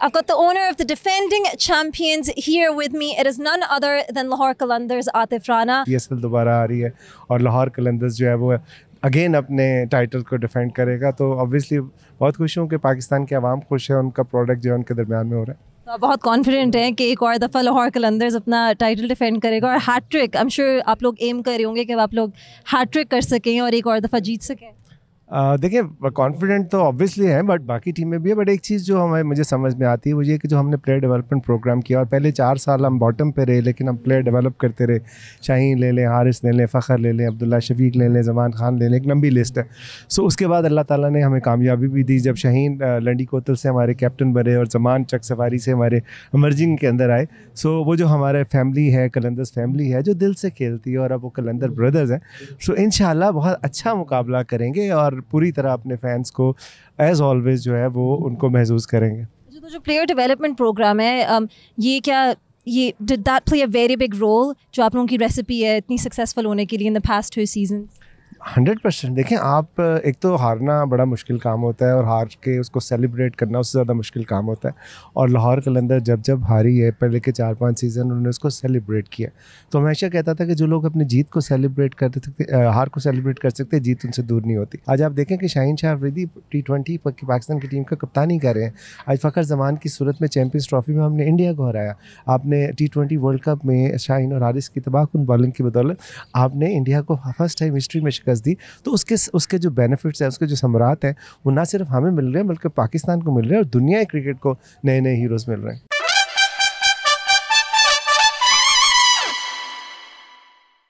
I've got the owner of the defending champions here with me. It is none other than Lahore Kalanders, Atif Rana. DSL दोबारा आ रही है और लाहौर कलंदर्स जो है वो अगेन अपने टाइटल को डिफेंड करेगा तो ऑब्वियसली बहुत खुश हूँ कि पाकिस्तान के आवाम खुश है उनका प्रोडक्ट जो है उनके दरमियान में हो रहा है तो बहुत कॉन्फिडेंट हैं कि एक और दफ़ा लाहौर कलंदर्स अपना टाइटल डिफेंड करेगा और हैट्रिक आई एम श्योर आप लोग एम कर रहे होंगे कि आप लोग हैट्रिक कर सकें और एक और दफ़ा जीत सकें देखिए कॉन्फिडेंट तो ऑब्वियसली है बट बाकी टीम में भी है बट एक चीज़ जो हमें मुझे समझ में आती है वो ये कि जो हमने प्लेयर डेवलपमेंट प्रोग्राम किया और पहले चार साल हम बॉटम पे रहे लेकिन हम प्लेयर डेवलप करते रहे शाहीन ले लें हारिस ले लें फ़खर ले लें अब्दुल्ला शफीक ले लें जमान खान ले लें एक लंबी लिस्ट है सो उसके बाद अल्लाह ताली ने हमें कामयाबी भी दी जब शाहीन लंडी कोतल से हमारे कैप्टन बने और जमान चक सवारी से हमारे इमरजिंग के अंदर आए सो वो जो हमारे फैमिली है कलंदर्स फैमिली है जो दिल से खेलती है और अब वो कलंदर ब्रदर्स हैं सो इन बहुत अच्छा मुकाबला करेंगे और पूरी तरह अपने फैंस को एज ऑलवेज जो है वो उनको महसूस करेंगे अच्छा, तो जो प्लेयर डेवलपमेंट प्रोग्राम है um, ये क्या ये did that play a very big role जो आप लोगों की रेसिपी है इतनी सक्सेसफुल होने के लिए in the past two season hundred percent देखें आप एक तो हारना बड़ा मुश्किल काम होता है और हार के उसको सेलिब्रेट करना उससे ज़्यादा मुश्किल काम होता है और लाहौर कलंदर जब जब हारी है पहले के चार पांच सीज़न उन्होंने उसको सेलिब्रेट किया तो हमेशा कहता था कि जो लोग अपनी जीत को सेलिब्रेट कर सकते हार को सेलिब्रेट कर सकते जीत उनसे दूर नहीं होती आज आप देखें कि शाहिन शाह अफरीदी टी ट्वेंटी पाकिस्तान की टीम का कप्तान ही कर रहे हैं आज फ़खर जमान की सूरत में चैम्पियंस ट्रॉफी में हमने इंडिया को हराया आपने टी ट्वेंटी वर्ल्ड कप में शाहिन और हारिस की तबाह उन बॉलिंग की बदौलत आपने इंडिया को फर्स्ट टाइम हिस्ट्री में शिकस्त कस दी तो उसके उसके जो बेनिफिट्स हैं उसके जो सम्राट हैं वो ना सिर्फ हमें मिल रहे हैं बल्कि पाकिस्तान को मिल रहे हैं और दुनिया क्रिकेट को नए नए हीरोज़ मिल रहे हैं